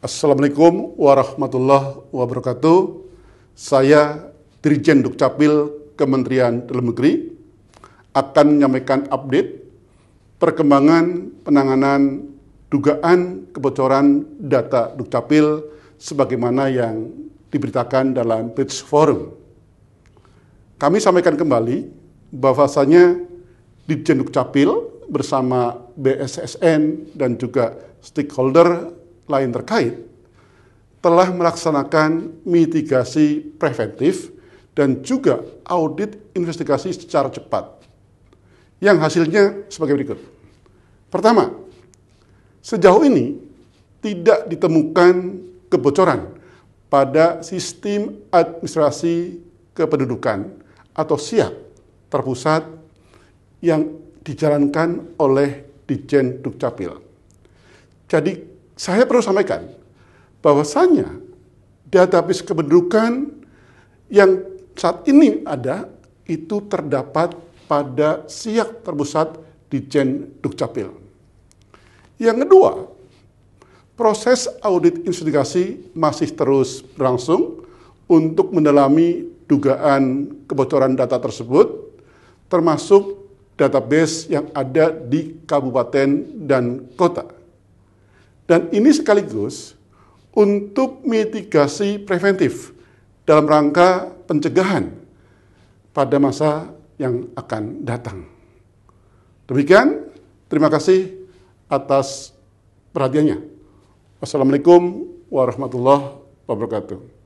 Assalamualaikum warahmatullahi wabarakatuh. Saya Dirjen Dukcapil Kementerian Dalam Negeri akan menyampaikan update perkembangan penanganan dugaan kebocoran data Dukcapil sebagaimana yang diberitakan dalam Pitch Forum. Kami sampaikan kembali bahwasanya Dirjen Dukcapil bersama BSSN dan juga stakeholder lain terkait telah melaksanakan mitigasi preventif dan juga audit investigasi secara cepat. Yang hasilnya sebagai berikut. Pertama, sejauh ini tidak ditemukan kebocoran pada sistem administrasi kependudukan atau siap terpusat yang dijalankan oleh Dijen Dukcapil. Jadi saya perlu sampaikan bahwasanya database kependudukan yang saat ini ada itu terdapat pada siak terpusat di Jen Dukcapil. Yang kedua, proses audit investigasi masih terus berlangsung untuk mendalami dugaan kebocoran data tersebut, termasuk database yang ada di kabupaten dan kota. Dan ini sekaligus untuk mitigasi preventif dalam rangka pencegahan pada masa yang akan datang. Demikian, terima kasih atas perhatiannya. Wassalamualaikum warahmatullahi wabarakatuh.